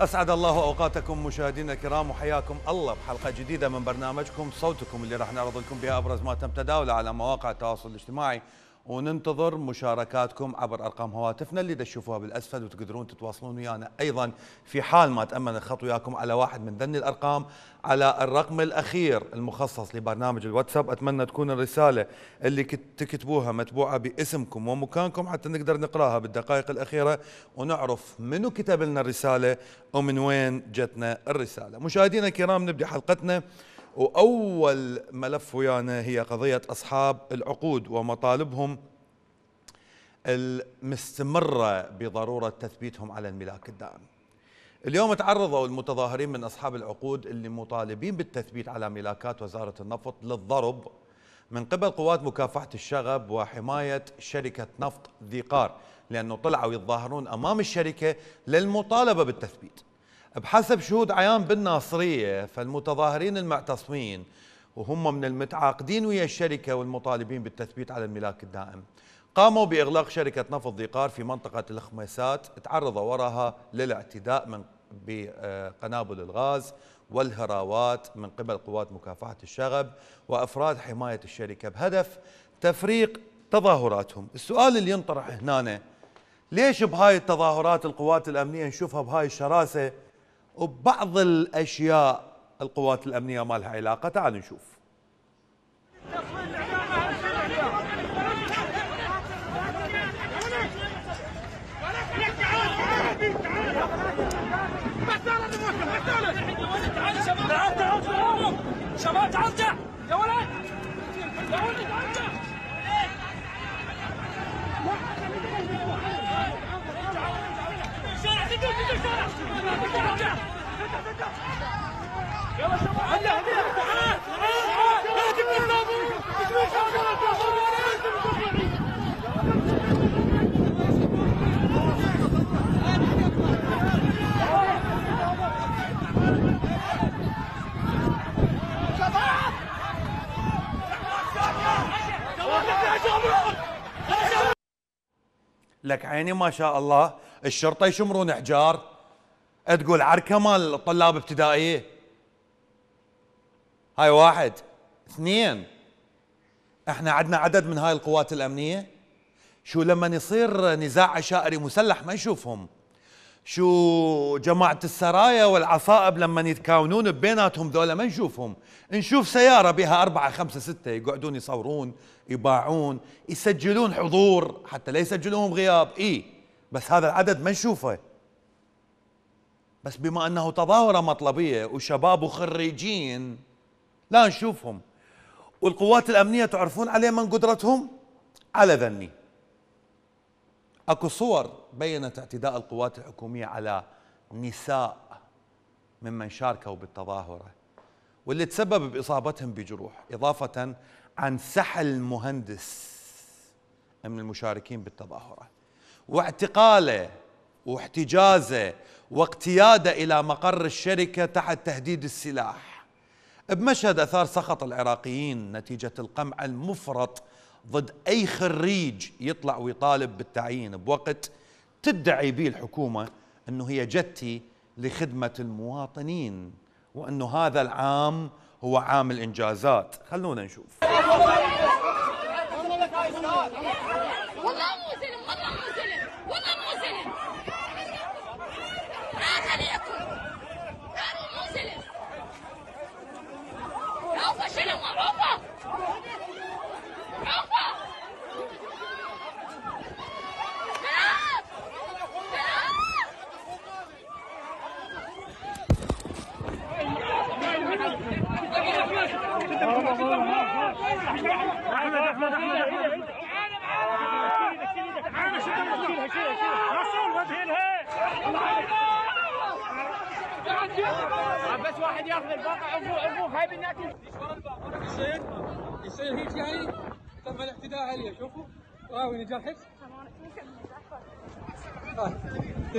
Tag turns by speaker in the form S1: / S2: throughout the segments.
S1: أسعد الله أوقاتكم مشاهدينا الكرام وحياكم الله بحلقة جديدة من برنامجكم صوتكم اللي راح نعرض لكم بها أبرز ما تم تداوله على مواقع التواصل الاجتماعي وننتظر مشاركاتكم عبر ارقام هواتفنا اللي تشوفوها بالاسفل وتقدرون تتواصلون ويانا ايضا في حال ما تامن الخط وياكم على واحد من ذني الارقام على الرقم الاخير المخصص لبرنامج الواتساب اتمنى تكون الرساله اللي تكتبوها متبوعه باسمكم ومكانكم حتى نقدر نقراها بالدقائق الاخيره ونعرف منو كتب لنا الرساله ومن وين جتنا الرساله مشاهدينا الكرام نبدا حلقتنا وأول ملف ويانا يعني هي قضية أصحاب العقود ومطالبهم المستمرة بضرورة تثبيتهم على الملاك الدائم اليوم تعرضوا المتظاهرين من أصحاب العقود اللي مطالبين بالتثبيت على ملاكات وزارة النفط للضرب من قبل قوات مكافحة الشغب وحماية شركة نفط ذيقار لأنه طلعوا يتظاهرون أمام الشركة للمطالبة بالتثبيت بحسب شهود عيان بالناصرية فالمتظاهرين المعتصمين وهم من المتعاقدين ويا الشركة والمطالبين بالتثبيت على الملاك الدائم قاموا بإغلاق شركة نفط ديقار في منطقة الخميسات تعرض وراها للاعتداء من بقنابل آه، الغاز والهراوات من قبل قوات مكافحة الشغب وأفراد حماية الشركة بهدف تفريق تظاهراتهم السؤال اللي ينطرح هنا ليش بهاي التظاهرات القوات الأمنية نشوفها بهاي الشراسة وبعض الأشياء القوات الأمنية ما لها علاقة تعالوا نشوف
S2: تعال تعال تعال شباب تعال تعال تعال
S3: تعال
S1: لك عيني ما شاء الله الشرطه يشمرون حجار تقول عركه مال طلاب ابتدائيه هاي واحد اثنين احنا عندنا عدد من هاي القوات الامنيه شو لما يصير نزاع عشائري مسلح ما نشوفهم شو جماعة السرايا والعصائب لما يتكاونون بيناتهم ذولا ما نشوفهم نشوف سيارة بها أربعة خمسة ستة يقعدون يصورون يباعون يسجلون حضور حتى لا يسجلونهم غياب إيه بس هذا العدد ما نشوفه بس بما أنه تظاهرة مطلبية وشباب وخريجين لا نشوفهم والقوات الأمنية تعرفون عليه من قدرتهم على ذني أكو صور بينت اعتداء القوات الحكومية على نساء ممن شاركوا بالتظاهرة واللي تسبب بإصابتهم بجروح إضافة عن سحل مهندس من المشاركين بالتظاهرة واعتقاله واحتجازه واقتياده إلى مقر الشركة تحت تهديد السلاح بمشهد أثار سخط العراقيين نتيجة القمع المفرط ضد أي خريج يطلع ويطالب بالتعيين بوقت تدعي به الحكومة أنه هي جتي لخدمة المواطنين وأنه هذا العام هو عام الإنجازات خلونا نشوف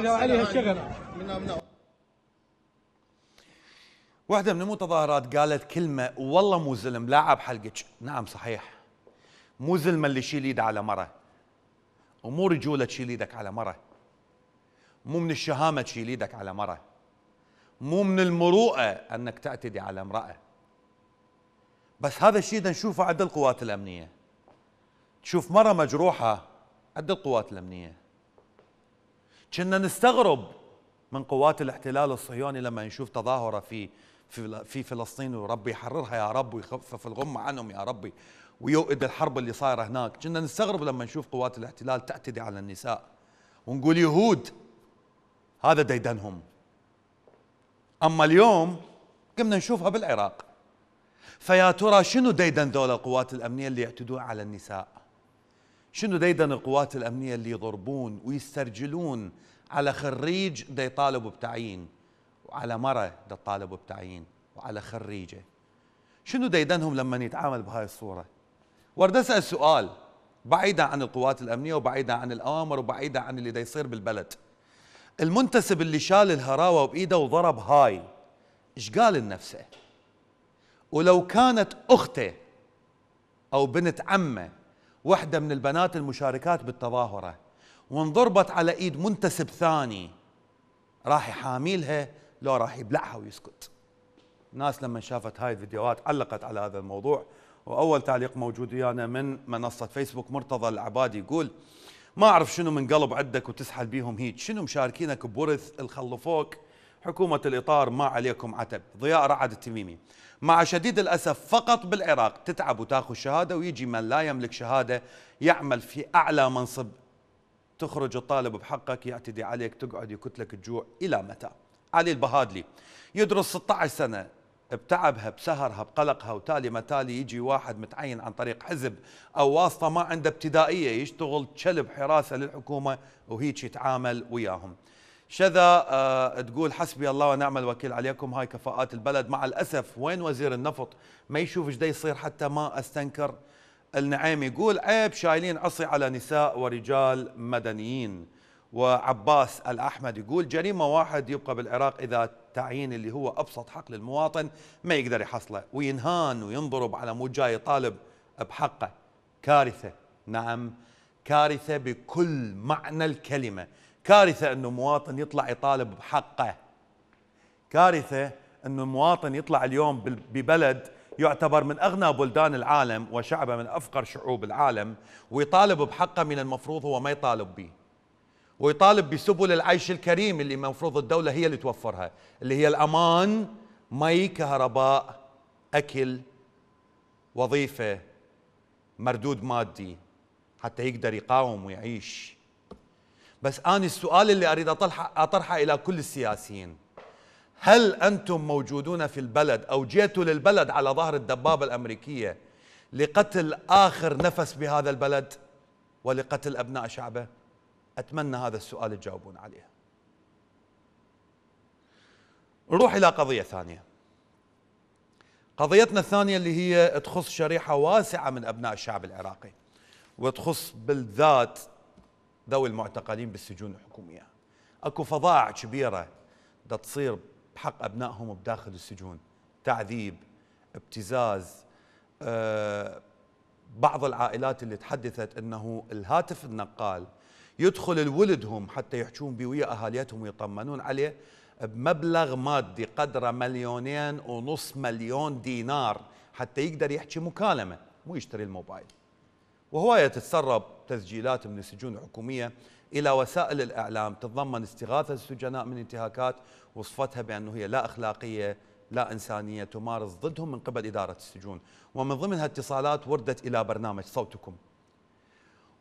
S4: عليها
S1: واحدة من المتظاهرات قالت كلمة والله مو زلم لاعب حلقك نعم صحيح مو زلمة اللي يشيل ايده على مرة ومو رجولة تشيل ايدك على مرة مو من الشهامة تشيل ايدك على مرة مو من المروءة انك تعتدي على امرأة بس هذا الشيء نشوفه عند القوات الامنية تشوف مرة مجروحة عند القوات الامنية كنا نستغرب من قوات الاحتلال الصهيوني لما نشوف تظاهره في في فلسطين وربي يحررها يا رب ويخفف الغمه عنهم يا ربي ويوقد الحرب اللي صايره هناك كنا نستغرب لما نشوف قوات الاحتلال تعتدي على النساء ونقول يهود هذا ديدنهم اما اليوم قمنا نشوفها بالعراق فيا ترى شنو ديدن ذولا القوات الامنيه اللي يعتدون على النساء شنو ديدن القوات الأمنية اللي يضربون ويسترجلون على خريج دا يطالب بتعيين وعلى مرة دا يطالب بتعيين وعلى خريجه شنو ديدنهم لما يتعامل بهاي الصورة ورد أسأل سؤال بعيدا عن القوات الأمنية وبعيدا عن الأوامر وبعيدا عن اللي دا يصير بالبلد المنتسب اللي شال الهراوة بإيده وضرب هاي ايش قال لنفسه ولو كانت أخته أو بنت عمه وحده من البنات المشاركات بالتظاهره وانضربت على ايد منتسب ثاني راح يحاميلها لو راح يبلعها ويسكت الناس لما شافت هاي الفيديوهات علقت على هذا الموضوع واول تعليق موجود ويانا من منصه فيسبوك مرتضى العبادي يقول ما اعرف شنو من قلب عندك وتسحل بيهم هيك شنو مشاركينك بورث الخلفوك حكومة الإطار ما عليكم عتب ضياء رعد التميمي مع شديد الأسف فقط بالعراق تتعب وتاخذ شهادة ويجي من لا يملك شهادة يعمل في أعلى منصب تخرج الطالب بحقك يعتدي عليك تقعد يكتلك الجوع إلى متى علي البهادلي يدرس 16 سنة بتعبها بسهرها بقلقها وتالي ما تالي يجي واحد متعين عن طريق حزب او واسطه ما عنده ابتدائيه يشتغل كلب حراسه للحكومه وهيك يتعامل وياهم. شذا أه تقول حسبي الله ونعم الوكيل عليكم هاي كفاءات البلد مع الاسف وين وزير النفط ما يشوف ايش يصير حتى ما استنكر النعيم يقول عيب شايلين عصي على نساء ورجال مدنيين وعباس الاحمد يقول جريمه واحد يبقى بالعراق اذا تعيين اللي هو ابسط حق للمواطن ما يقدر يحصله وينهان وينضرب على مو جاي طالب بحقه كارثه نعم كارثه بكل معنى الكلمه كارثة أنه مواطن يطلع يطالب بحقه كارثة أنه مواطن يطلع اليوم ببلد يعتبر من أغنى بلدان العالم وشعبه من أفقر شعوب العالم ويطالب بحقه من المفروض هو ما يطالب به ويطالب بسبل العيش الكريم اللي المفروض الدولة هي اللي توفرها اللي هي الأمان مي كهرباء أكل وظيفة مردود مادي حتى يقدر يقاوم ويعيش بس أنا السؤال اللي أريد أطرحه إلى كل السياسيين هل أنتم موجودون في البلد أو جيتوا للبلد على ظهر الدبابة الأمريكية لقتل آخر نفس بهذا البلد ولقتل أبناء شعبه أتمنى هذا السؤال تجاوبون عليه نروح إلى قضية ثانية قضيتنا الثانية اللي هي تخص شريحة واسعة من أبناء الشعب العراقي وتخص بالذات ذوي المعتقلين بالسجون الحكوميه اكو فظاع كبيره دا تصير بحق ابنائهم بداخل السجون تعذيب ابتزاز أه بعض العائلات اللي تحدثت انه الهاتف النقال يدخل الولدهم حتى يحجون بيه ويا اهاليتهم ويطمنون عليه بمبلغ مادي قدره مليونين ونص مليون دينار حتى يقدر يحكي مكالمه مو يشتري الموبايل وهواية تتسرب تسجيلات من السجون الحكومية إلى وسائل الإعلام تتضمن استغاثة السجناء من انتهاكات وصفتها بأنه هي لا أخلاقية لا إنسانية تمارس ضدهم من قبل إدارة السجون ومن ضمنها اتصالات وردت إلى برنامج صوتكم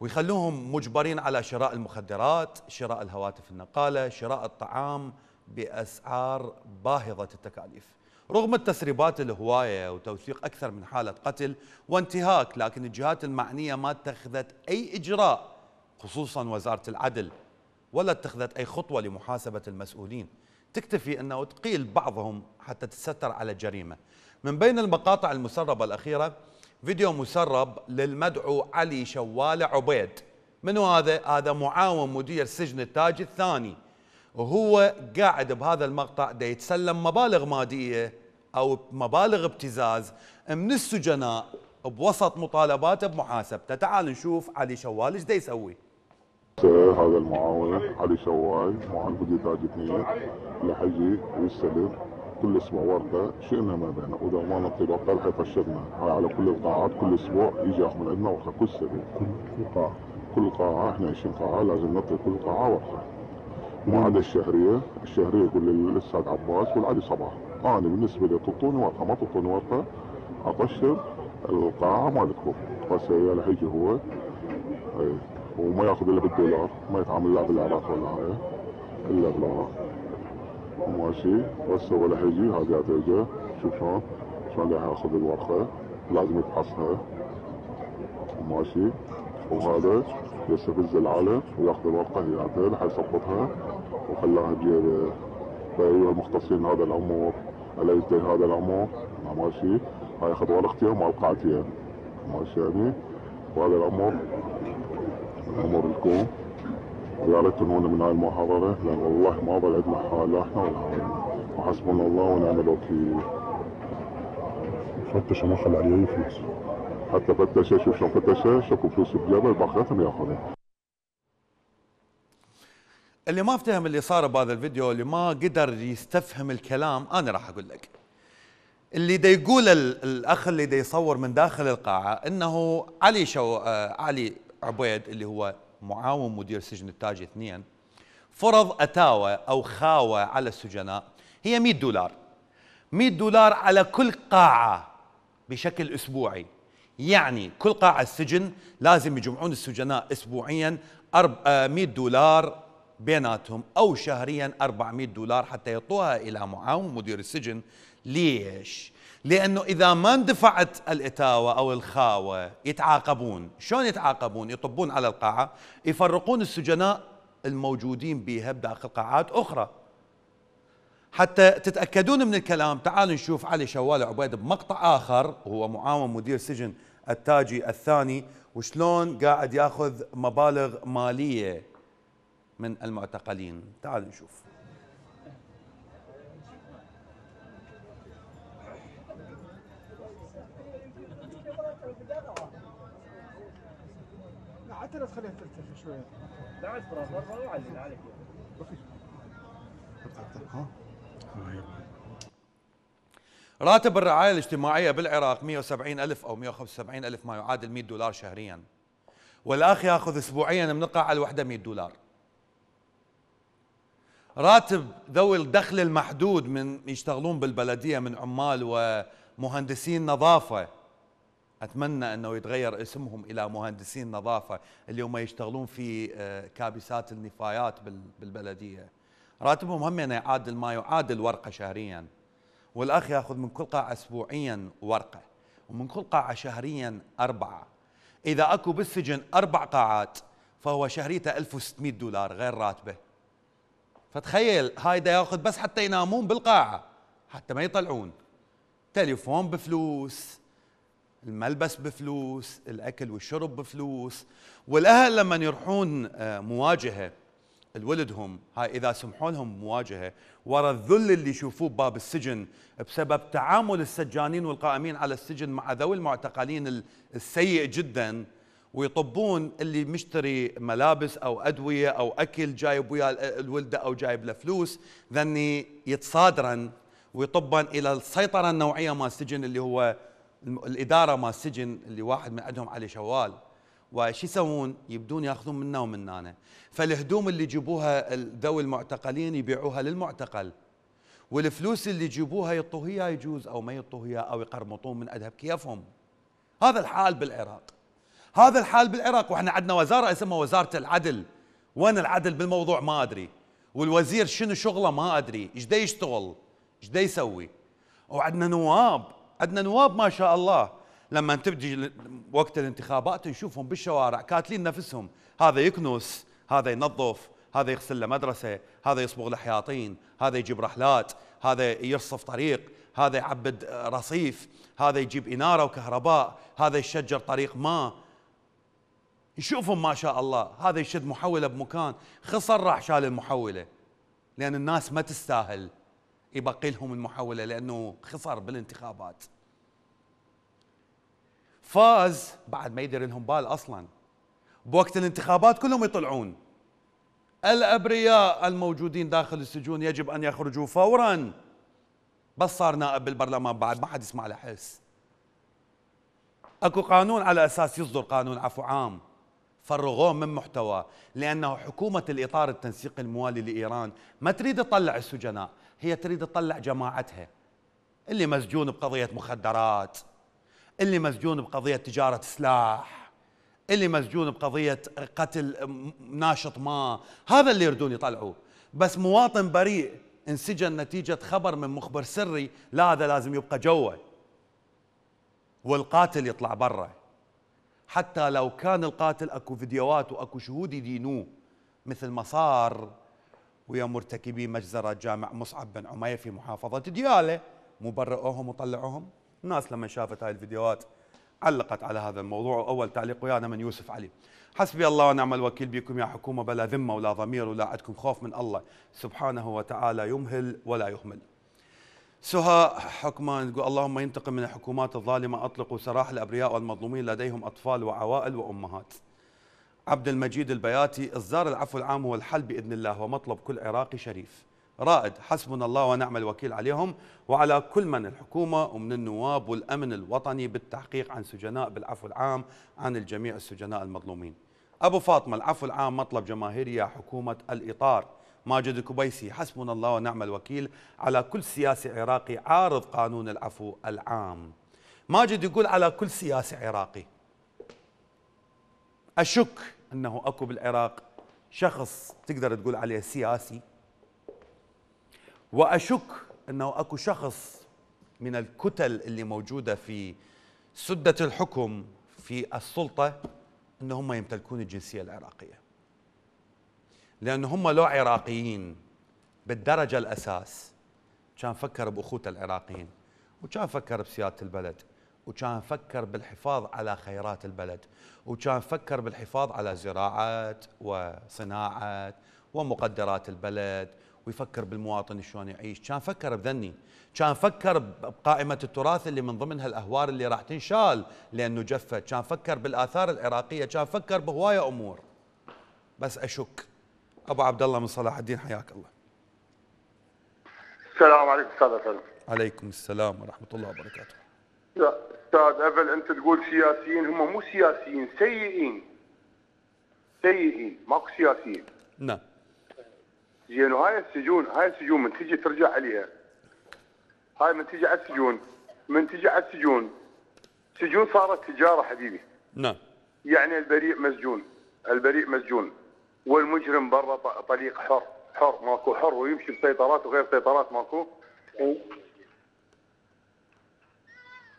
S1: ويخلوهم مجبرين على شراء المخدرات شراء الهواتف النقالة شراء الطعام بأسعار باهظة التكاليف رغم التسريبات الهواية وتوثيق أكثر من حالة قتل وانتهاك لكن الجهات المعنية ما اتخذت أي إجراء خصوصا وزارة العدل ولا اتخذت أي خطوة لمحاسبة المسؤولين تكتفي أنه تقيل بعضهم حتى تستر على الجريمة من بين المقاطع المسربة الأخيرة فيديو مسرب للمدعو علي شوالة عبيد من هذا؟ هذا معاون مدير سجن التاج الثاني وهو قاعد بهذا المقطع دا يتسلم مبالغ مادية أو مبالغ ابتزاز من السجناء بوسط مطالباته بمحاسبته تعال نشوف علي شوال ايش دا يسوي
S4: هذا المعاونة علي شوال معاهد تاجتنية لحجي ويستلم كل اسبوع ورقه شئنا ما بينه واذا ما نطي بطل فشرنا هاي على كل القاعات كل اسبوع يجي من عندنا ورقه كل سنه كل قاعه كل قاعه احنا 20 قاعه لازم نطي كل قاعه ورقه ما عدا الشهريه، الشهريه يقول للاستاذ عباس والعلي صباح، انا بالنسبه لي تعطوني ورقه ما تعطوني ورقه اقشر القاعه مالتكم، بس يا هيجي هو اي وما ياخذ الا بالدولار، ما يتعامل لا بالعراق ولا هاي الا بالعراق. ماشي بس هو هيجي هذه هتيجي شوف شلون شلون ياخذ الورقه لازم يفحصها ماشي وهذا يستفز العالم وياخذ الورقه هي عدل حيثبتها وخلاها تجيب يا المختصين هذا الامر على يدي هذا الامر ماشي هاي اخذ ورقتي وموقعتي ماشي يعني وهذا الامر امر الكون ويا ريت تنونا من هاي المحاضره لان والله ما ضل عندنا حال لا احنا ولا وحسبنا الله ونعم الوكيل فتش ما خلى عليه فلوس حتى فتش شوف شلون فتش اكو فلوس بجبل باخرتهم ياخذها
S1: اللي ما افتهم اللي صار بهذا الفيديو اللي ما قدر يستفهم الكلام انا راح اقول لك اللي دا يقول الاخ اللي دا يصور من داخل القاعه انه علي شو آه علي عبيد اللي هو معاون مدير سجن التاج اثنين فرض اتاوه او خاوه على السجناء هي 100 دولار 100 دولار على كل قاعه بشكل اسبوعي يعني كل قاعة سجن لازم يجمعون السجناء أسبوعيا 100 آه، دولار بيناتهم أو شهريا 400 دولار حتى يعطوها إلى معاون مدير السجن ليش؟ لأنه إذا ما اندفعت الإتاوة أو الخاوة يتعاقبون شلون يتعاقبون؟ يطبون على القاعة يفرقون السجناء الموجودين بها بداخل قاعات أخرى حتى تتأكدون من الكلام تعالوا نشوف علي شوال عبيد بمقطع آخر وهو معاون مدير سجن التاجي الثاني وشلون قاعد ياخذ مبالغ ماليه من المعتقلين تعالوا نشوف
S5: حتى لا تخليها ترتفع شويه بعد برافو ما علينا عليك
S1: ها راتب الرعاية الاجتماعية بالعراق 170 ألف أو 175 ألف ما يعادل 100 دولار شهريا والأخ يأخذ أسبوعيا من القاعة الوحدة 100 دولار راتب ذوي الدخل المحدود من يشتغلون بالبلدية من عمال ومهندسين نظافة أتمنى أنه يتغير اسمهم إلى مهندسين نظافة اللي هم يشتغلون في آه، كابسات النفايات بالبلدية راتبهم هم يعادل ما يعادل ورقة شهرياً والاخ ياخذ من كل قاعه اسبوعيا ورقه ومن كل قاعه شهريا اربعه اذا اكو بالسجن اربع قاعات فهو شهريته 1600 دولار غير راتبه فتخيل هاي دا ياخذ بس حتى ينامون بالقاعه حتى ما يطلعون تليفون بفلوس الملبس بفلوس الاكل والشرب بفلوس والاهل لما يروحون آه، مواجهه الولدهم هاي اذا سمحوا لهم مواجهه ورا الذل اللي يشوفوه بباب السجن بسبب تعامل السجانين والقائمين على السجن مع ذوي المعتقلين السيء جدا ويطبون اللي مشتري ملابس او ادويه او اكل جايب ويا الولده او جايب له فلوس ذني يتصادرا ويطبا الى السيطره النوعيه مال السجن اللي هو الاداره مال السجن اللي واحد من عندهم علي شوال وش يسوون؟ يبدون ياخذون منا ومننا أنا فالهدوم اللي يجيبوها ذوي المعتقلين يبيعوها للمعتقل والفلوس اللي يجيبوها يعطوها يجوز او ما يعطوها او يقرمطون من ادهب كيفهم هذا الحال بالعراق هذا الحال بالعراق واحنا عندنا وزاره اسمها وزاره العدل وين العدل بالموضوع ما ادري والوزير شنو شغله ما ادري ايش دا يشتغل ايش دا يسوي وعندنا نواب عندنا نواب ما شاء الله لما تبدي وقت الانتخابات نشوفهم بالشوارع كاتلين نفسهم هذا يكنس هذا ينظف هذا يغسل له مدرسه هذا يصبغ له حياطين هذا يجيب رحلات هذا يرصف طريق هذا يعبد آه، رصيف هذا يجيب اناره وكهرباء هذا يشجر طريق ما نشوفهم ما شاء الله هذا يشد محوله بمكان خسر راح شال المحوله لان الناس ما تستاهل يبقي لهم المحوله لانه خسر بالانتخابات فاز بعد ما يدير لهم بال اصلا بوقت الانتخابات كلهم يطلعون الابرياء الموجودين داخل السجون يجب ان يخرجوا فورا بس صار نائب بالبرلمان بعد ما حد يسمع له حس اكو قانون على اساس يصدر قانون عفو عام فرغوه من محتوى لانه حكومه الاطار التنسيقي الموالي لايران ما تريد تطلع السجناء هي تريد تطلع جماعتها اللي مسجون بقضيه مخدرات اللي مسجون بقضية تجارة سلاح اللي مسجون بقضية قتل ناشط ما هذا اللي يردون يطلعوه بس مواطن بريء انسجن نتيجة خبر من مخبر سري لا هذا لازم يبقى جوه والقاتل يطلع برا حتى لو كان القاتل اكو فيديوهات واكو شهود يدينوه مثل ما صار ويا مرتكبي مجزرة جامع مصعب بن عمير في محافظة مو مبرئوهم وطلعوهم الناس لما شافت هاي الفيديوهات علقت على هذا الموضوع واول تعليق ويانا من يوسف علي حسبي الله ونعم الوكيل بكم يا حكومه بلا ذمه ولا ضمير ولا عندكم خوف من الله سبحانه وتعالى يمهل ولا يهمل سها حكمان تقول اللهم ينتقم من الحكومات الظالمه اطلقوا سراح الابرياء والمظلومين لديهم اطفال وعوائل وامهات عبد المجيد البياتي اصدار العفو العام هو الحل باذن الله ومطلب كل عراقي شريف رائد حسبنا الله ونعم الوكيل عليهم وعلى كل من الحكومة ومن النواب والأمن الوطني بالتحقيق عن سجناء بالعفو العام عن الجميع السجناء المظلومين أبو فاطمة العفو العام مطلب جماهيري يا حكومة الإطار ماجد الكبيسي حسبنا الله ونعم الوكيل على كل سياسي عراقي عارض قانون العفو العام ماجد يقول على كل سياسي عراقي أشك أنه أكو بالعراق شخص تقدر تقول عليه سياسي واشك انه اكو شخص من الكتل اللي موجوده في سده الحكم في السلطه ان هم يمتلكون الجنسيه العراقيه لان هم لو عراقيين بالدرجه الاساس كان فكر باخوته العراقيين وكان فكر بسياده البلد وكان فكر بالحفاظ على خيرات البلد وكان فكر بالحفاظ على زراعة وصناعة ومقدرات البلد ويفكر بالمواطن شلون يعيش كان فكر بذني كان فكر بقائمة التراث اللي من ضمنها الأهوار اللي راح تنشال لأنه جفت كان فكر بالآثار العراقية كان فكر بهواية أمور بس أشك أبو عبد الله من صلاح الدين حياك الله
S2: السلام عليكم أستاذ أفل
S1: عليكم السلام ورحمة الله وبركاته
S2: لا أستاذ أفل أنت تقول سياسيين هم مو سياسيين سيئين سيئين ماكو سياسيين نعم زين وهاي السجون هاي السجون من تجي ترجع عليها هاي من تجي على السجون من تجي على السجون سجون صارت تجاره حبيبي نعم يعني البريء مسجون البريء مسجون والمجرم برا طليق حر حر ماكو حر ويمشي بسيطرات وغير سيطرات ماكو و...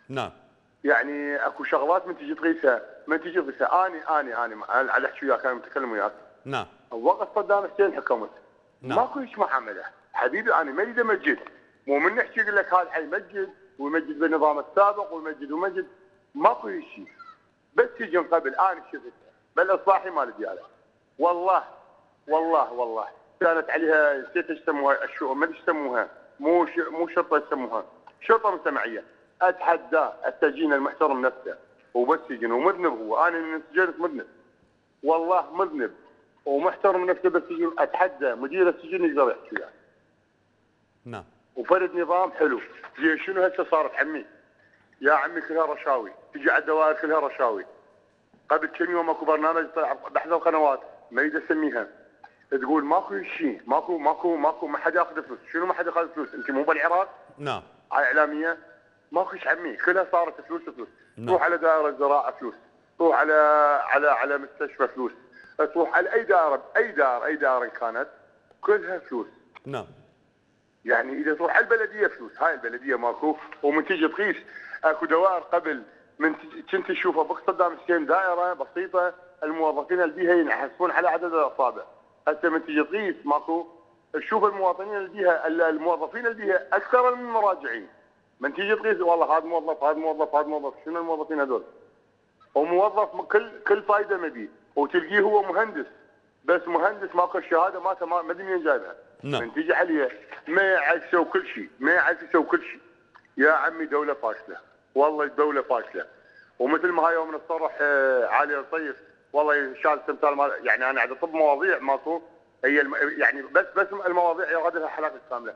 S2: نعم يعني اكو شغلات من تجي تقيسها من تجي تقيسها اني اني اني على احكي وياك انا متكلم وياك نعم وقت صدام حسين حكمت نعم. ماكو هيك معامله حبيبي انا ما اريد امجد مو من نحكي يقول لك هذا حي مسجد ويمجد بالنظام السابق ويمجد ومجد ماكو هيك شيء بس يجي قبل انا شفت بالاصلاحي مال دياله والله والله والله كانت عليها نسيت ايش يسموها الشؤون ما ادري يسموها مو ش... مو شرطه يسموها شرطه مجتمعيه اتحداه السجين المحترم نفسه وبس يجن ومذنب هو انا من سجنت مذنب والله مذنب ومحترم مكتب السجن اتحدى مدير السجن يقدر يحكي يعني. نعم وفرد نظام حلو زين شنو هسه صارت عمي يا عمي كلها رشاوي تجي على الدوائر كلها رشاوي قبل كم يوم اكو برنامج طلع باحدى القنوات ما يد اسميها تقول ماكو شيء ماكو ماكو ماكو ما حد ياخذ فلوس شنو ما حد ياخذ فلوس انت مو بالعراق نعم على اعلاميه ماكو عمي كلها صارت فلوس فلوس نعم. روح على دائره زراعه فلوس روح على على على مستشفى فلوس فتروح على اي دار اي دار اي دار كانت كلها فلوس نعم يعني اذا تروح على البلديه فلوس هاي البلديه ماكو ومن تجي تقيس اكو دوائر قبل من كنت تشوفها بقصدام حسين دائره بسيطه الموظفين اللي بيها ينحسبون على عدد الاصابع حتى من تجي تقيس ماكو تشوف المواطنين اللي بيها الموظفين اللي بيها اكثر من المراجعين من تيجي تقيس والله هذا موظف هذا موظف هذا موظف شنو الموظفين هذول؟ وموظف كل كل فائده مبيه وتلقيه هو مهندس بس مهندس ماكو الشهاده مالته ما ادري منين جايبها نعم من تجي عليه ما يعكسوا كل شيء ما يعكسوا كل شيء يا عمي دوله فاشله والله الدوله فاشله ومثل ما هاي يوم نتصرح آه، علي الطيف والله شال تمثال يعني انا قاعد اطب مواضيع ماكو هي الم... يعني بس بس المواضيع يقعد لها حلقه كامله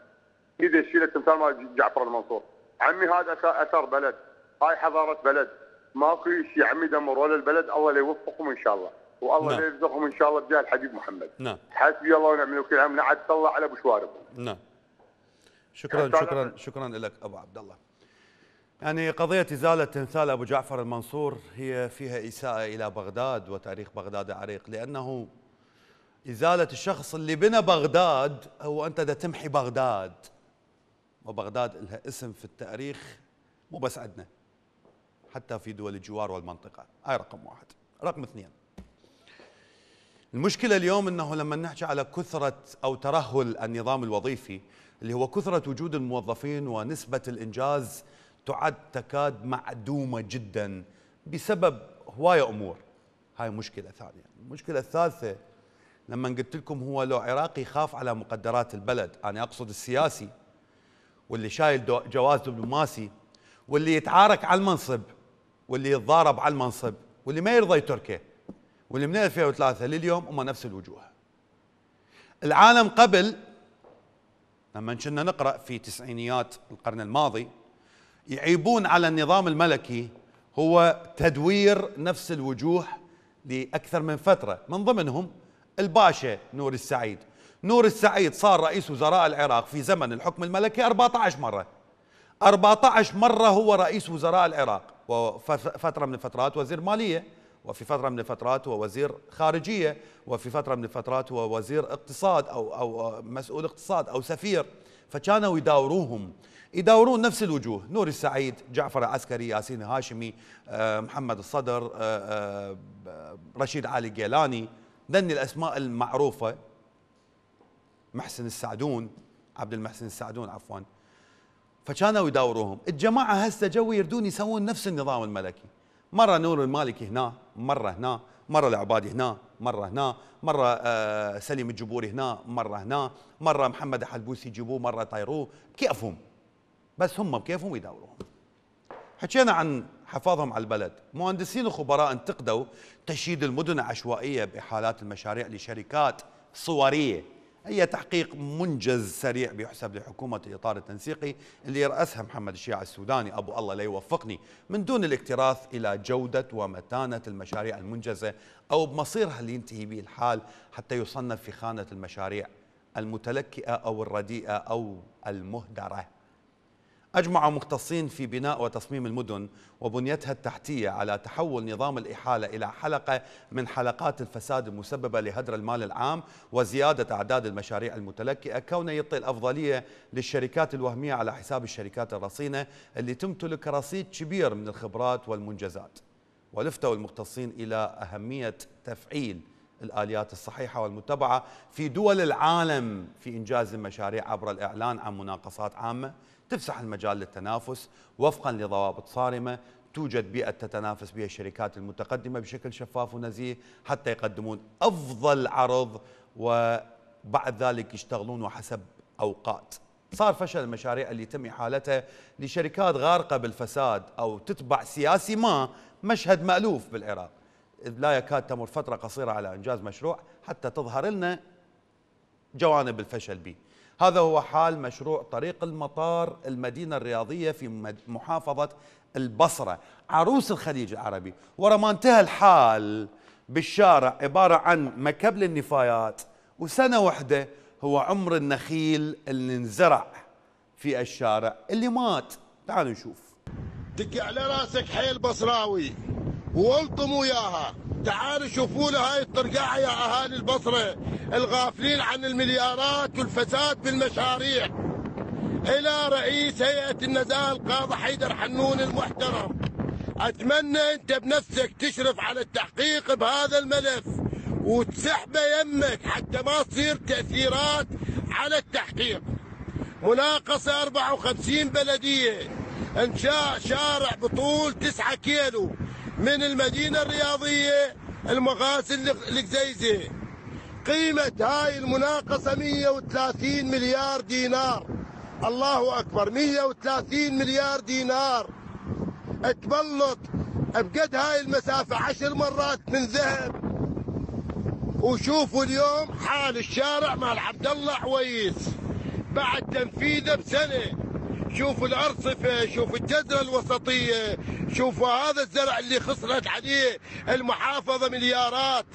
S2: اذا شيل التمثال مال جعفر المنصور عمي هذا اثر بلد هاي حضاره بلد ماكو شيء عمي دمروا البلد الله يوفقهم ان شاء الله والله نعم. يرزقهم ان شاء الله بجاه الحبيب محمد نعم حسبي الله ونعم الوكيل هم نعد الله على شوارب
S1: نعم شكرا شكرا أنا... شكرا لك ابو عبد الله يعني قضية إزالة تمثال أبو جعفر المنصور هي فيها إساءة إلى بغداد وتاريخ بغداد عريق لأنه إزالة الشخص اللي بنى بغداد هو أنت دا تمحي بغداد وبغداد لها اسم في التاريخ مو بس عندنا حتى في دول الجوار والمنطقة هاي رقم واحد رقم اثنين المشكلة اليوم أنه لما نحكي على كثرة أو ترهل النظام الوظيفي اللي هو كثرة وجود الموظفين ونسبة الإنجاز تعد تكاد معدومة جدا بسبب هواية أمور هاي مشكلة ثانية المشكلة الثالثة لما قلت لكم هو لو عراقي خاف على مقدرات البلد أنا أقصد السياسي واللي شايل جواز دبلوماسي واللي يتعارك على المنصب واللي يتضارب على المنصب واللي ما يرضى يتركه واللي من 2003 لليوم هم نفس الوجوه العالم قبل لما كنا نقرا في تسعينيات القرن الماضي يعيبون على النظام الملكي هو تدوير نفس الوجوه لاكثر من فتره من ضمنهم الباشا نور السعيد نور السعيد صار رئيس وزراء العراق في زمن الحكم الملكي 14 مره 14 مره هو رئيس وزراء العراق وفتره من الفترات وزير ماليه وفي فترة من الفترات هو وزير خارجية وفي فترة من الفترات هو وزير اقتصاد أو, أو مسؤول اقتصاد أو سفير فكانوا يداوروهم يدورون نفس الوجوه نور السعيد جعفر العسكري ياسين هاشمي آه، محمد الصدر آه، آه، رشيد علي الجيلاني ذني الأسماء المعروفة محسن السعدون عبد المحسن السعدون عفوا فكانوا يداوروهم الجماعة هسه جو يردون يسوون نفس النظام الملكي مره نور المالكي هنا مره هنا مره العبادي هنا مره هنا مره آه سليم الجبوري هنا مره هنا مره محمد حلبوسي يجيبوه مره طيروه كيفهم بس هم بكيفهم يداوروهم حكينا عن حفاظهم على البلد مهندسين وخبراء انتقدوا تشييد المدن عشوائية بإحالات المشاريع لشركات صورية أي تحقيق منجز سريع بيحسب لحكومة الإطار التنسيقي اللي يرأسها محمد الشيع السوداني أبو الله لا يوفقني من دون الاكتراث إلى جودة ومتانة المشاريع المنجزة أو بمصيرها اللي ينتهي به الحال حتى يصنف في خانة المشاريع المتلكئة أو الرديئة أو المهدرة أجمع مختصين في بناء وتصميم المدن وبنيتها التحتية على تحول نظام الإحالة إلى حلقة من حلقات الفساد المسببة لهدر المال العام وزيادة أعداد المشاريع المتلكئة كونه يعطي الأفضلية للشركات الوهمية على حساب الشركات الرصينة اللي تمتلك رصيد كبير من الخبرات والمنجزات ولفتوا المختصين إلى أهمية تفعيل الآليات الصحيحة والمتبعة في دول العالم في إنجاز المشاريع عبر الإعلان عن مناقصات عامة تفسح المجال للتنافس وفقا لضوابط صارمة توجد بيئة تتنافس بها الشركات المتقدمة بشكل شفاف ونزيه حتى يقدمون أفضل عرض وبعد ذلك يشتغلون وحسب أوقات صار فشل المشاريع اللي تم إحالتها لشركات غارقة بالفساد أو تتبع سياسي ما مشهد مألوف بالعراق إذ لا يكاد تمر فترة قصيرة على إنجاز مشروع حتى تظهر لنا جوانب الفشل به هذا هو حال مشروع طريق المطار المدينة الرياضية في محافظة البصرة عروس الخليج العربي ورا ما انتهى الحال بالشارع عبارة عن مكب للنفايات وسنة واحدة هو عمر النخيل اللي انزرع في الشارع اللي مات تعالوا نشوف دق على راسك حيل بصراوي والطم وياها تعالوا شوفوا له هاي الطرقاعة
S5: يا أهالي البصرة الغافلين عن المليارات والفساد بالمشاريع إلى رئيس هيئة النزاهة القاضي حيدر حنون المحترم أتمنى أنت بنفسك تشرف على التحقيق بهذا الملف وتسحبه يمك حتى ما تصير تأثيرات على التحقيق مناقصة 54 بلدية انشاء شارع بطول 9 كيلو من المدينة الرياضية المغاسل الجزيزة قيمة هاي المناقصة 130 مليار دينار الله أكبر 130 مليار دينار تبلط بقد هاي المسافة عشر مرات من ذهب وشوفوا اليوم حال الشارع مال عبد الله عويس بعد تنفيذه بسنه شوف الارصفه شوف الجذره الوسطيه شوف هذا الزرع اللي خسرت عليه المحافظه مليارات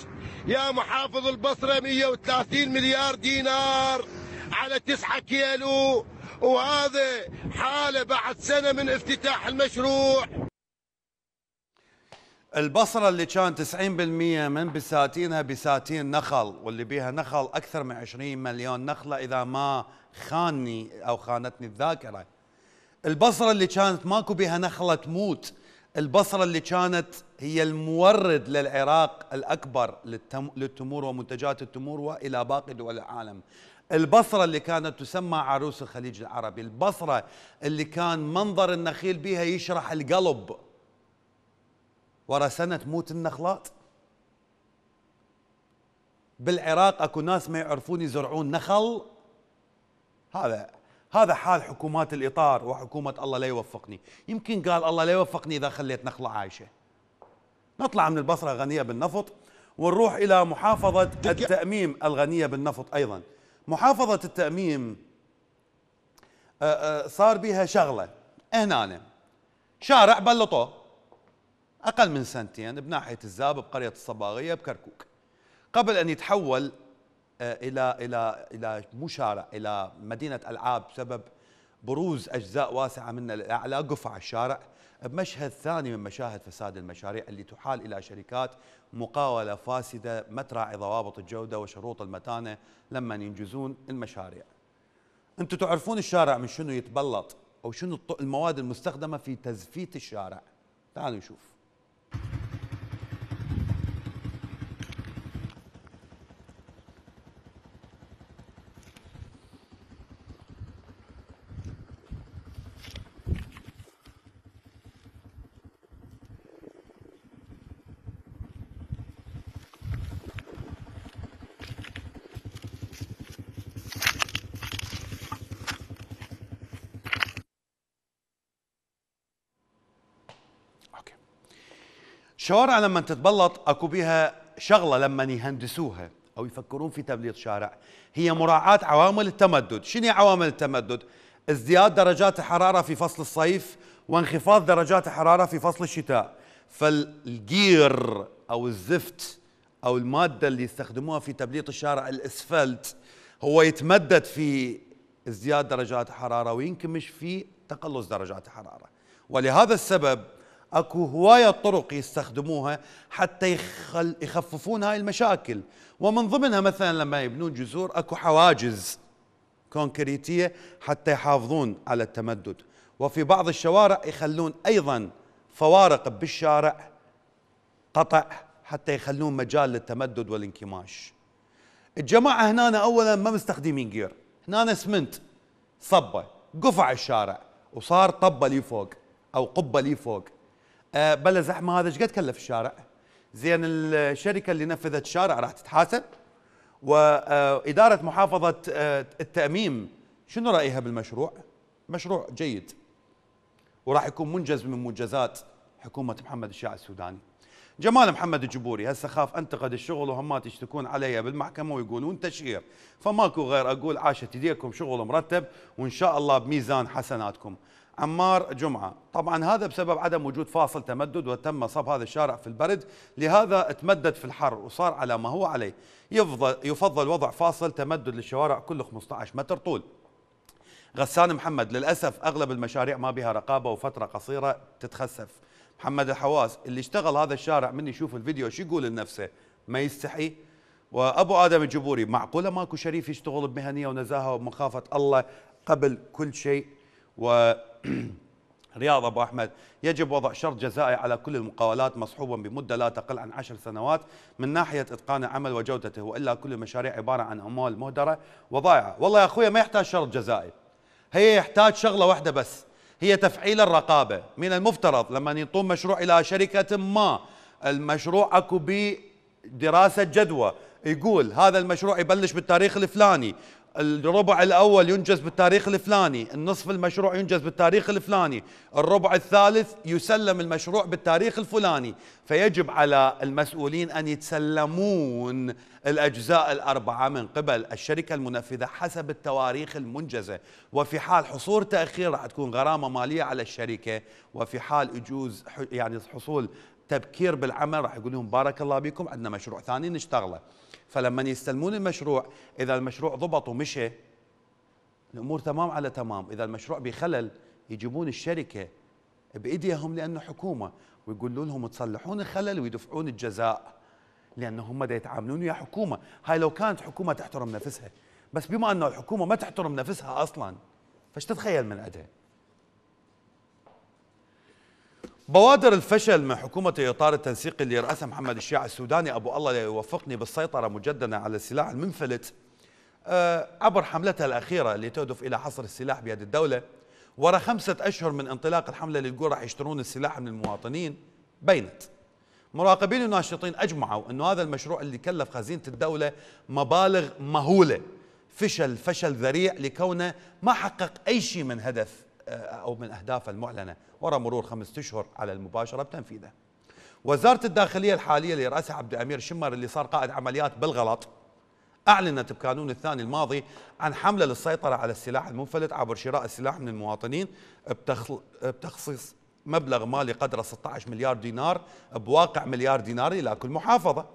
S5: يا محافظ البصره 130 مليار دينار على 9 كيلو وهذا حاله بعد سنه من افتتاح المشروع
S1: البصرة اللي كان 90% من بساتينها بساتين نخل واللي بيها نخل أكثر من 20 مليون نخلة إذا ما خاني أو خانتني الذاكرة البصرة اللي كانت ماكو بها نخلة تموت البصرة اللي كانت هي المورد للعراق الأكبر للتمور ومنتجات التمور وإلى باقي دول العالم البصرة اللي كانت تسمى عروس الخليج العربي البصرة اللي كان منظر النخيل بها يشرح القلب ورا سنة تموت النخلات بالعراق اكو ناس ما يعرفون يزرعون نخل هذا هذا حال حكومات الإطار وحكومة الله لا يوفقني يمكن قال الله لا يوفقني إذا خليت نخلة عايشة نطلع من البصرة غنية بالنفط ونروح إلى محافظة التأميم الغنية بالنفط أيضا محافظة التأميم آه، آه، صار بها شغلة هنا شارع بلطوه أقل من سنتين بناحية الزاب بقرية الصباغية بكركوك قبل أن يتحول آه، الى الى الى مو شارع الى مدينه العاب بسبب بروز اجزاء واسعه من الاعلى قفع الشارع بمشهد ثاني من مشاهد فساد المشاريع اللي تحال الى شركات مقاوله فاسده ما تراعي ضوابط الجوده وشروط المتانه لما ينجزون المشاريع. انتم تعرفون الشارع من شنو يتبلط او شنو المواد المستخدمه في تزفيت الشارع. تعالوا نشوف. شوارع لما تتبلط اكو بها شغله لما يهندسوها او يفكرون في تبليط شارع هي مراعاه عوامل التمدد، شنو عوامل التمدد؟ ازدياد درجات الحراره في فصل الصيف وانخفاض درجات الحراره في فصل الشتاء، فالجير او الزفت او الماده اللي يستخدموها في تبليط الشارع الاسفلت هو يتمدد في ازدياد درجات الحراره وينكمش في تقلص درجات الحراره، ولهذا السبب اكو هواية طرق يستخدموها حتى يخل يخففون هاي المشاكل ومن ضمنها مثلا لما يبنون جسور اكو حواجز كونكريتية حتى يحافظون على التمدد وفي بعض الشوارع يخلون ايضا فوارق بالشارع قطع حتى يخلون مجال للتمدد والانكماش الجماعة هنا اولا ما مستخدمين جير هنا اسمنت صبة قفع الشارع وصار طبة لي فوق او قبة لي فوق آه، بلا زحمه هذا ايش قد كلف الشارع؟ زين الشركه اللي نفذت الشارع راح تتحاسب واداره آه، محافظه آه، التاميم شنو رايها بالمشروع؟ مشروع جيد وراح يكون منجز من منجزات حكومه محمد الشاع السوداني. جمال محمد الجبوري هسه خاف انتقد الشغل وهمات يشتكون علي بالمحكمه ويقولون تشهير فماكو غير اقول عاشت يديكم شغل مرتب وان شاء الله بميزان حسناتكم عمار جمعة طبعا هذا بسبب عدم وجود فاصل تمدد وتم صب هذا الشارع في البرد لهذا تمدد في الحر وصار على ما هو عليه يفضل, يفضل وضع فاصل تمدد للشوارع كله 15 متر طول غسان محمد للأسف أغلب المشاريع ما بها رقابة وفترة قصيرة تتخسف محمد الحواس اللي اشتغل هذا الشارع من يشوف الفيديو شو يقول لنفسه ما يستحي وابو ادم الجبوري معقوله ماكو شريف يشتغل بمهنيه ونزاهه ومخافه الله قبل كل شيء ورياض أبو أحمد يجب وضع شرط جزائي على كل المقاولات مصحوبا بمدة لا تقل عن عشر سنوات من ناحية إتقان العمل وجودته وإلا كل المشاريع عبارة عن أموال مهدرة وضائعة والله يا أخوي ما يحتاج شرط جزائي هي يحتاج شغلة واحدة بس هي تفعيل الرقابة من المفترض لما ينطون مشروع إلى شركة ما المشروع أكو بدراسة دراسة جدوى يقول هذا المشروع يبلش بالتاريخ الفلاني الربع الأول ينجز بالتاريخ الفلاني النصف المشروع ينجز بالتاريخ الفلاني الربع الثالث يسلم المشروع بالتاريخ الفلاني فيجب على المسؤولين أن يتسلمون الأجزاء الأربعة من قبل الشركة المنفذة حسب التواريخ المنجزة وفي حال حصول تأخير راح تكون غرامة مالية على الشركة وفي حال يجوز يعني حصول تبكير بالعمل راح يقول لهم بارك الله بكم عندنا مشروع ثاني نشتغله فلما يستلمون المشروع اذا المشروع ضبط ومشى الامور تمام على تمام اذا المشروع بخلل يجيبون الشركه بايديهم لانه حكومه ويقولوا لهم تصلحون الخلل ويدفعون الجزاء لانه هم دا يتعاملون ويا حكومه هاي لو كانت حكومه تحترم نفسها بس بما انه الحكومه ما تحترم نفسها اصلا فايش تتخيل من عندها بوادر الفشل من حكومة إطار التنسيق اللي رأسها محمد الشيع السوداني أبو الله يوفقني بالسيطرة مجددا على السلاح المنفلت آه، عبر حملتها الأخيرة اللي تهدف إلى حصر السلاح بيد الدولة ورا خمسة أشهر من انطلاق الحملة اللي تقول راح يشترون السلاح من المواطنين بينت مراقبين وناشطين أجمعوا أنه هذا المشروع اللي كلف خزينة الدولة مبالغ مهولة فشل فشل ذريع لكونه ما حقق أي شيء من هدف آه، أو من أهدافه المعلنة وراء مرور خمسة أشهر على المباشرة بتنفيذه وزارة الداخلية الحالية اللي رأسها عبد الأمير شمر اللي صار قائد عمليات بالغلط أعلنت بكانون الثاني الماضي عن حملة للسيطرة على السلاح المنفلت عبر شراء السلاح من المواطنين بتخصيص مبلغ مالي قدره 16 مليار دينار بواقع مليار دينار إلى كل محافظة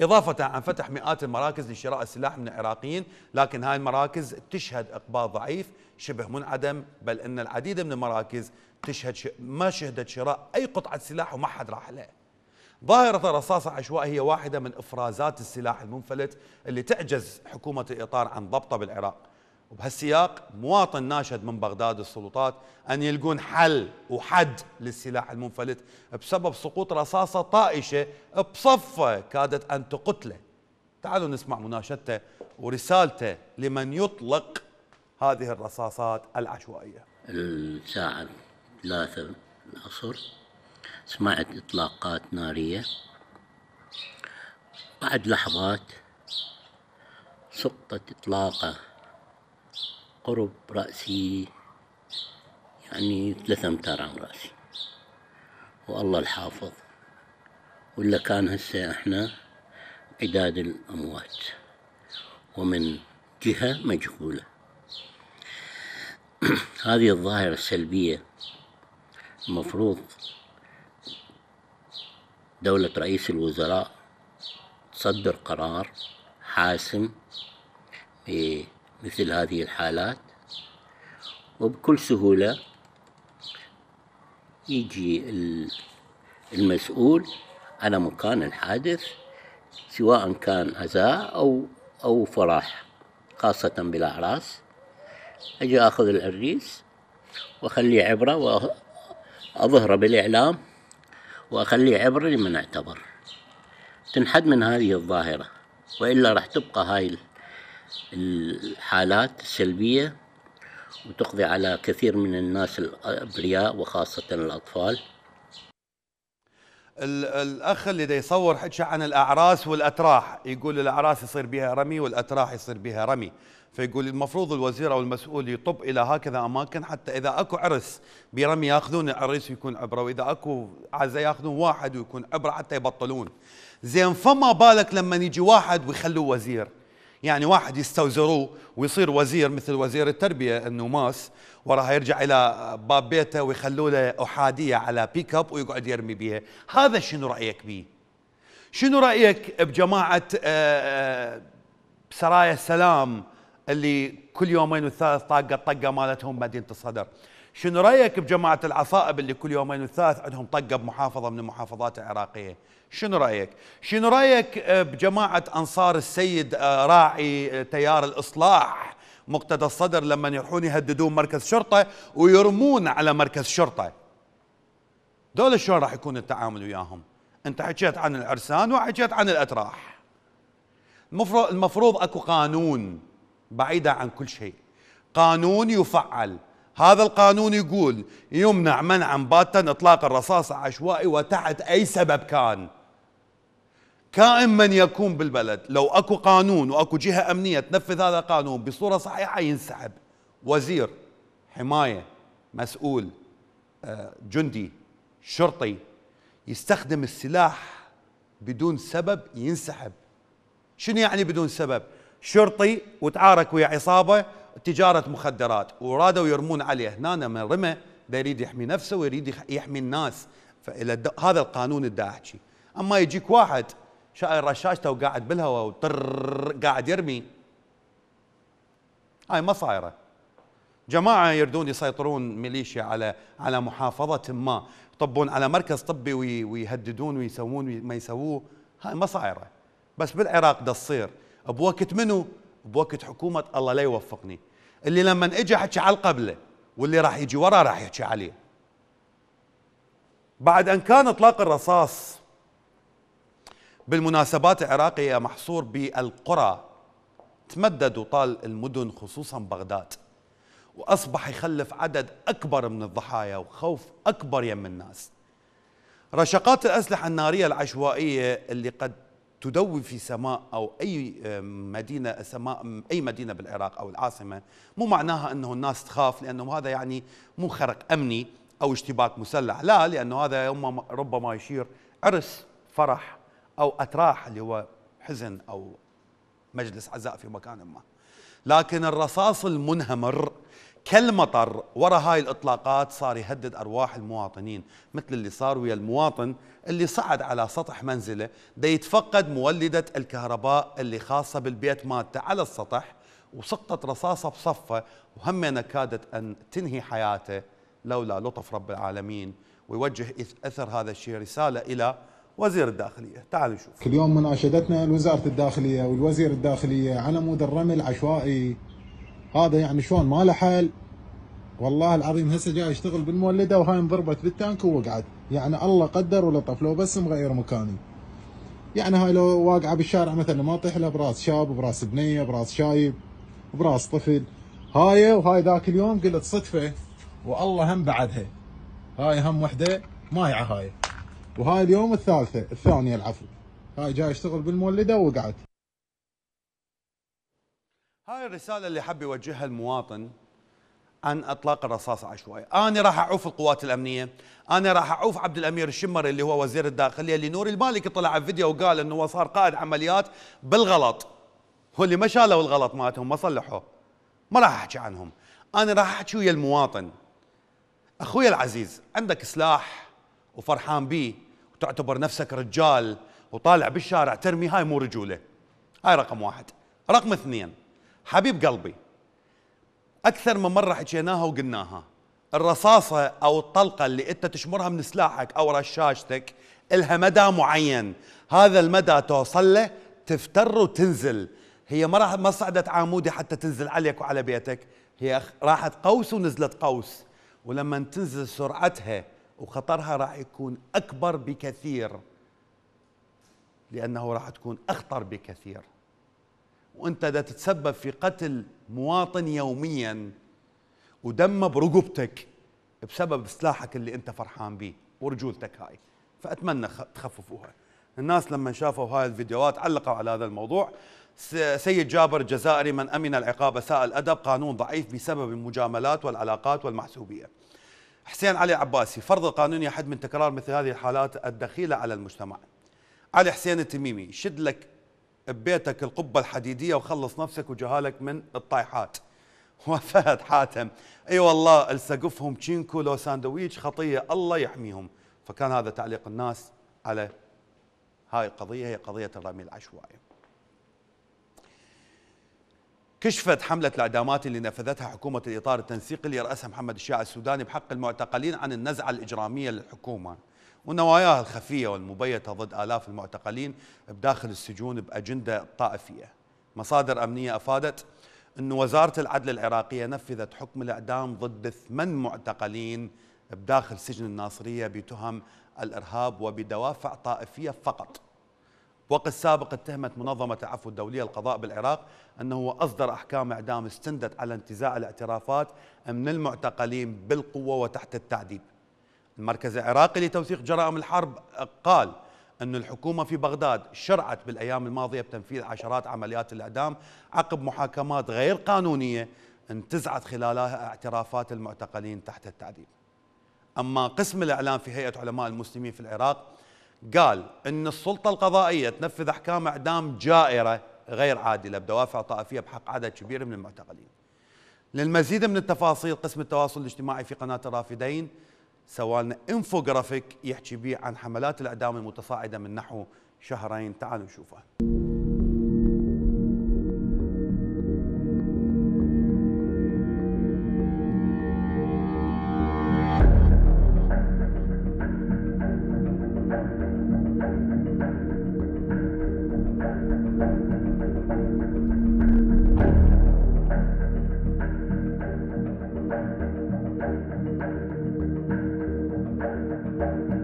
S1: إضافة عن فتح مئات المراكز لشراء السلاح من العراقيين لكن هاي المراكز تشهد إقبال ضعيف شبه منعدم بل أن العديد من المراكز تشهد ش... ما شهدت شراء أي قطعة سلاح وما حد راح لها ظاهرة الرصاصة عشوائية هي واحدة من إفرازات السلاح المنفلت اللي تعجز حكومة الإطار عن ضبطه بالعراق وبهالسياق مواطن ناشد من بغداد السلطات أن يلقون حل وحد للسلاح المنفلت بسبب سقوط رصاصة طائشة بصفة كادت أن تقتله تعالوا نسمع مناشدته ورسالته لمن يطلق هذه الرصاصات العشوائية
S3: الساعة ثلاثة العصر سمعت إطلاقات نارية بعد لحظات سقطت إطلاقة قرب رأسي يعني ثلاثة أمتار عن رأسي والله الحافظ ولا كان هسه احنا عداد الأموات ومن جهة مجهولة هذه الظاهرة السلبية المفروض دولة رئيس الوزراء تصدر قرار حاسم بمثل هذه الحالات وبكل سهولة يجي المسؤول على مكان الحادث سواء كان عزاء أو أو فرح خاصة بالأعراس أجي أخذ العريس وأخليه عبرة أظهره بالإعلام وأخليه عبرة لمن اعتبر تنحد من هذه الظاهرة وإلا راح تبقى هاي الحالات السلبية وتقضي على كثير من الناس الأبرياء وخاصة الأطفال
S1: الاخ اللي دا يصور حكى عن الاعراس والاتراح يقول الاعراس يصير بها رمي والاتراح يصير بها رمي فيقول المفروض الوزير او المسؤول يطب الى هكذا اماكن حتى اذا اكو عرس برمي ياخذون العريس ويكون عبره واذا اكو عزاء ياخذون واحد ويكون عبره حتى يبطلون زين فما بالك لما يجي واحد ويخلوه وزير يعني واحد يستوزروه ويصير وزير مثل وزير التربيه انه ماس وراها يرجع الى باب بيته ويخلوا له احاديه على بيك اب ويقعد يرمي بها هذا شنو رايك به شنو رايك بجماعه آه، آه، سرايا السلام اللي كل يومين والثالث طاقه الطقه مالتهم مدينه الصدر شنو رايك بجماعه العصائب اللي كل يومين والثالث عندهم طقه بمحافظه من المحافظات العراقيه شنو رايك شنو رايك آه، بجماعه انصار السيد آه، راعي آه، تيار الاصلاح مقتدى الصدر لما يروحون يهددون مركز شرطه ويرمون على مركز شرطه دول شلون راح يكون التعامل وياهم انت حكيت عن العرسان وحكيت عن الاتراح المفروض اكو قانون بعيدة عن كل شيء قانون يفعل هذا القانون يقول يمنع منعا باتا اطلاق الرصاص عشوائي وتحت اي سبب كان كائن من يكون بالبلد لو اكو قانون واكو جهه امنيه تنفذ هذا القانون بصوره صحيحه ينسحب وزير حمايه مسؤول آه، جندي شرطي يستخدم السلاح بدون سبب ينسحب شنو يعني بدون سبب شرطي وتعارك ويا عصابه تجاره مخدرات ورادوا يرمون عليه هنا من رمى ده يريد يحمي نفسه ويريد يحمي الناس فالى هذا القانون اللي احكي اما يجيك واحد شايل رشاشته وقاعد بالهواء وطر قاعد يرمي هاي ما صايره جماعه يردون يسيطرون ميليشيا على على محافظه ما يطبون على مركز طبي ويهددون ويسوون ما يسووه هاي ما صايره بس بالعراق ده تصير بوقت منو بوقت حكومه الله لا يوفقني اللي لما اجى حكي على القبله واللي راح يجي وراه راح يحكي عليه بعد ان كان اطلاق الرصاص بالمناسبات العراقيه محصور بالقرى تمدد وطال المدن خصوصا بغداد واصبح يخلف عدد اكبر من الضحايا وخوف اكبر يم الناس رشقات الاسلحه الناريه العشوائيه اللي قد تدوي في سماء أو أي مدينة سماء أي مدينة بالعراق أو العاصمة مو معناها أنه الناس تخاف لأنه هذا يعني مو خرق أمني أو اشتباك مسلح لا لأنه هذا ربما يشير عرس فرح أو أتراح اللي هو حزن أو مجلس عزاء في مكان ما لكن الرصاص المنهمر كالمطر ورا هاي الاطلاقات صار يهدد ارواح المواطنين مثل اللي صار ويا المواطن اللي صعد على سطح منزله دا يتفقد مولده الكهرباء اللي خاصه بالبيت مالته على السطح وسقطت رصاصه بصفه وهم كادت ان تنهي حياته لولا لطف رب العالمين ويوجه اثر هذا الشيء رساله الى وزير الداخليه تعالوا نشوف
S5: اليوم مناشدتنا لوزاره الداخليه والوزير الداخليه على مود الرمل عشوائي هذا يعني شلون ما له حل والله العظيم هسه جاي يشتغل بالمولده وهاي انضربت بالتانك ووقعت يعني الله قدر ولطف لو بس مغير مكاني يعني هاي لو واقعه بالشارع مثلا ما طيح لها براس شاب براس بنيه براس شايب براس طفل هاي وهاي ذاك اليوم قلت صدفه والله هم بعدها هاي هم وحده مايعه هاي وهاي اليوم الثالثه الثانيه العفو هاي جاي يشتغل بالمولده ووقعت
S1: هاي الرسالة اللي حب يوجهها المواطن عن اطلاق الرصاص عشوائي، انا راح اعوف القوات الامنيه، انا راح اعوف عبد الامير الشمري اللي هو وزير الداخليه اللي نوري المالكي طلع في فيديو وقال انه هو صار قائد عمليات بالغلط. هو اللي ما شالوا الغلط مالتهم ما صلحوه. ما راح احكي عنهم، انا راح احكي ويا المواطن. اخوي العزيز، عندك سلاح وفرحان بيه وتعتبر نفسك رجال وطالع بالشارع ترمي هاي مو رجوله. هاي رقم واحد. رقم اثنين حبيب قلبي اكثر من مره حكيناها وقلناها الرصاصه او الطلقه اللي انت تشمرها من سلاحك او رشاشتك الها مدى معين هذا المدى توصل له تفتر وتنزل هي ما راح ما صعدت عامودي حتى تنزل عليك وعلى بيتك هي راحت قوس ونزلت قوس ولما تنزل سرعتها وخطرها راح يكون اكبر بكثير لانه راح تكون اخطر بكثير وانت دا تتسبب في قتل مواطن يوميا ودمه برقبتك بسبب سلاحك اللي انت فرحان به ورجولتك هاي فاتمنى تخففوها الناس لما شافوا هاي الفيديوهات علقوا على هذا الموضوع سيد جابر الجزائري من امن العقاب اساء الادب قانون ضعيف بسبب المجاملات والعلاقات والمحسوبيه حسين علي عباسي فرض القانون يحد من تكرار مثل هذه الحالات الدخيله على المجتمع علي حسين التميمي شد لك ببيتك القبه الحديديه وخلص نفسك وجهالك من الطايحات وفهد حاتم اي أيوة والله السقفهم تشينكو لو ساندويتش خطيه الله يحميهم فكان هذا تعليق الناس على هاي القضيه هي قضيه الرمي العشوائي كشفت حملة الإعدامات اللي نفذتها حكومة الإطار التنسيقي اللي رأسها محمد الشيعي السوداني بحق المعتقلين عن النزعة الإجرامية للحكومة ونواياها الخفية والمبيتة ضد آلاف المعتقلين بداخل السجون بأجندة طائفية مصادر أمنية أفادت أن وزارة العدل العراقية نفذت حكم الإعدام ضد ثمان معتقلين بداخل سجن الناصرية بتهم الإرهاب وبدوافع طائفية فقط وقت سابق اتهمت منظمة العفو الدولية القضاء بالعراق أنه أصدر أحكام إعدام استندت على انتزاع الاعترافات من المعتقلين بالقوة وتحت التعذيب المركز العراقي لتوثيق جرائم الحرب قال أن الحكومة في بغداد شرعت بالأيام الماضية بتنفيذ عشرات عمليات الإعدام عقب محاكمات غير قانونية انتزعت خلالها اعترافات المعتقلين تحت التعذيب أما قسم الإعلام في هيئة علماء المسلمين في العراق قال أن السلطة القضائية تنفذ أحكام إعدام جائرة غير عادلة بدوافع طائفية بحق عدد كبير من المعتقلين للمزيد من التفاصيل قسم التواصل الاجتماعي في قناة الرافدين سوالنا انفوغرافيك يحكي بيه عن حملات الاعدام المتصاعده من نحو شهرين تعالوا نشوفه Thank you.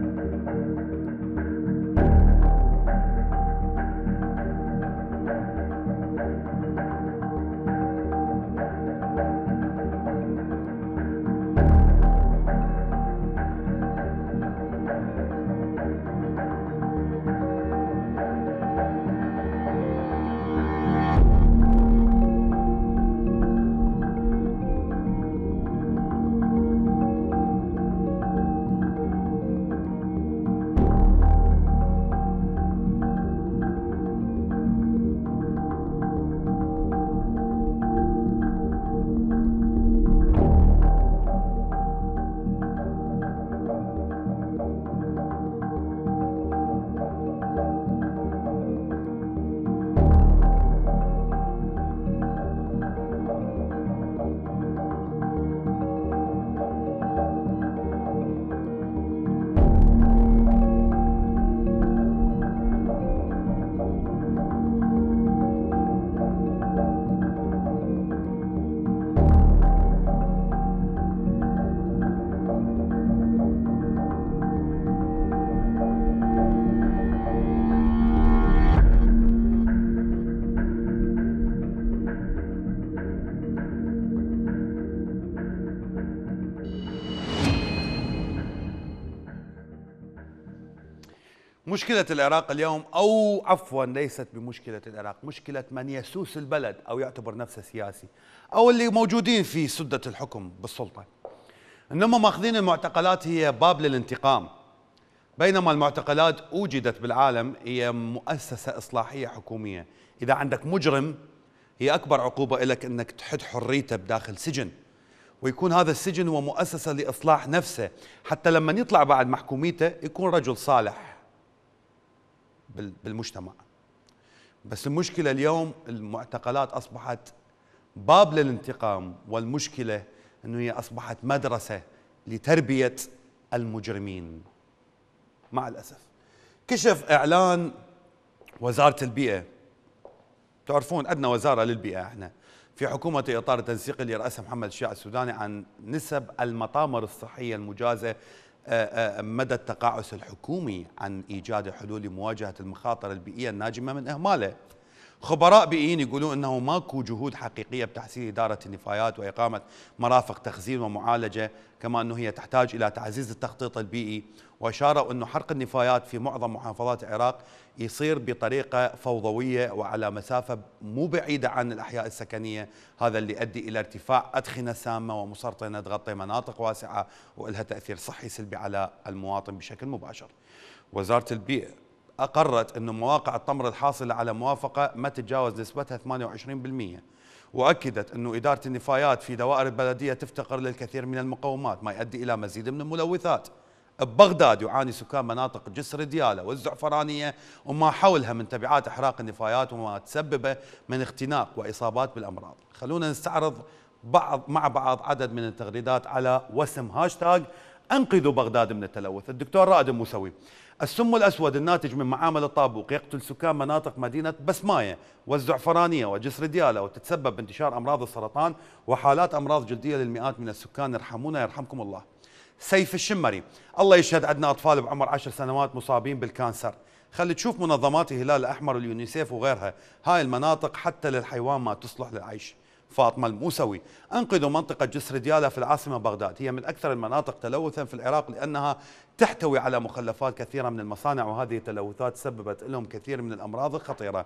S1: مشكلة العراق اليوم أو عفوا ليست بمشكلة العراق مشكلة من يسوس البلد أو يعتبر نفسه سياسي أو اللي موجودين في سدة الحكم بالسلطة إنما ماخذين المعتقلات هي باب للانتقام بينما المعتقلات أوجدت بالعالم هي مؤسسة إصلاحية حكومية إذا عندك مجرم هي أكبر عقوبة لك أنك تحد حريته بداخل سجن ويكون هذا السجن هو مؤسسة لإصلاح نفسه حتى لما يطلع بعد محكوميته يكون رجل صالح بالمجتمع بس المشكلة اليوم المعتقلات أصبحت باب للانتقام والمشكلة أنه هي أصبحت مدرسة لتربية المجرمين مع الأسف كشف إعلان وزارة البيئة تعرفون عندنا وزارة للبيئة احنا في حكومة إطار التنسيق اللي رأسها محمد الشيع السوداني عن نسب المطامر الصحية المجازة آه، آه، مدى التقاعس الحكومي عن إيجاد حلول لمواجهة المخاطر البيئية الناجمة من إهماله خبراء بيئيين يقولون انه ماكو جهود حقيقيه بتحسين اداره النفايات واقامه مرافق تخزين ومعالجه كما انه هي تحتاج الى تعزيز التخطيط البيئي واشاروا انه حرق النفايات في معظم محافظات العراق يصير بطريقه فوضويه وعلى مسافه مو بعيده عن الاحياء السكنيه هذا اللي يؤدي الى ارتفاع ادخنه سامه ومسرطنه تغطي مناطق واسعه والها تاثير صحي سلبي على المواطن بشكل مباشر وزاره البيئه أقرت أن مواقع التمر الحاصلة على موافقة ما تتجاوز نسبتها 28% وأكدت أن إدارة النفايات في دوائر البلدية تفتقر للكثير من المقومات ما يؤدي إلى مزيد من الملوثات ببغداد يعاني سكان مناطق جسر ديالى والزعفرانية وما حولها من تبعات إحراق النفايات وما تسببه من اختناق وإصابات بالأمراض خلونا نستعرض بعض مع بعض عدد من التغريدات على وسم هاشتاغ انقذوا بغداد من التلوث الدكتور رائد الموسوي السم الأسود الناتج من معامل الطابوق يقتل سكان مناطق مدينة بسماية والزعفرانية وجسر ديالة وتتسبب بانتشار أمراض السرطان وحالات أمراض جلدية للمئات من السكان يرحمونا يرحمكم الله سيف الشمري الله يشهد عندنا أطفال بعمر عشر سنوات مصابين بالكانسر خلي تشوف منظمات الهلال الأحمر واليونيسيف وغيرها هاي المناطق حتى للحيوان ما تصلح للعيش فاطمة الموسوي أنقذوا منطقة جسر ديالة في العاصمة بغداد هي من أكثر المناطق تلوثا في العراق لأنها تحتوي على مخلفات كثيرة من المصانع وهذه التلوثات سببت لهم كثير من الأمراض الخطيرة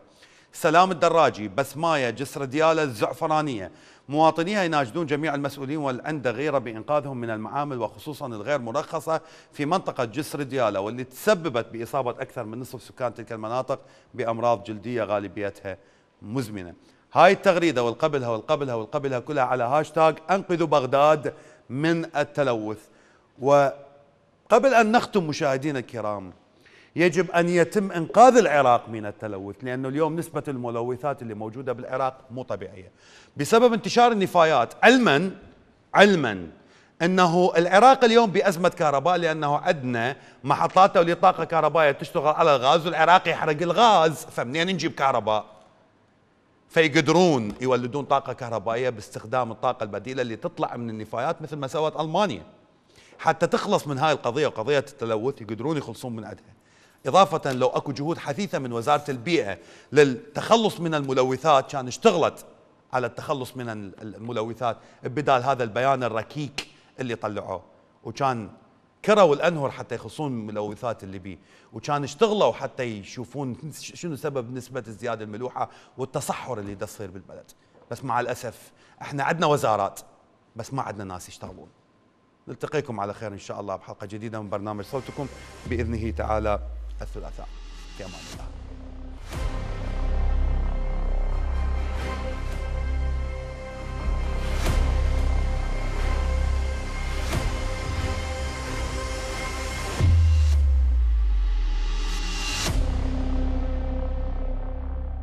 S1: سلام الدراجي بسماية جسر ديالة الزعفرانية مواطنيها يناجدون جميع المسؤولين والعندة غيره بإنقاذهم من المعامل وخصوصا الغير مرخصة في منطقة جسر ديالة واللي تسببت بإصابة أكثر من نصف سكان تلك المناطق بأمراض جلدية غالبيتها مزمنة هاي التغريدة والقبلها والقبلها والقبلها كلها على هاشتاغ أنقذوا بغداد من التلوث و قبل أن نختم مشاهدينا الكرام يجب أن يتم إنقاذ العراق من التلوث لأنه اليوم نسبة الملوثات اللي موجودة بالعراق مو طبيعية بسبب انتشار النفايات علما علما أنه العراق اليوم بأزمة كهرباء لأنه عندنا محطاته لطاقة كهربائية تشتغل على الغاز والعراق يحرق الغاز فمنين نجيب كهرباء فيقدرون يولدون طاقة كهربائية باستخدام الطاقة البديلة اللي تطلع من النفايات مثل ما سوت ألمانيا حتى تخلص من هاي القضيه وقضيه التلوث يقدرون يخلصون من عندها إضافة لو أكو جهود حثيثة من وزارة البيئة للتخلص من الملوثات كان اشتغلت على التخلص من الملوثات بدال هذا البيان الركيك اللي طلعوه وكان كروا الأنهر حتى يخلصون من الملوثات اللي بيه وكان اشتغلوا حتى يشوفون شنو سبب نسبة الزيادة الملوحة والتصحر اللي يصير بالبلد بس مع الأسف احنا عندنا وزارات بس ما عندنا ناس يشتغلون نلتقيكم على خير إن شاء الله بحلقة جديدة من برنامج صوتكم بإذنه تعالى الثلاثاء في أمان الله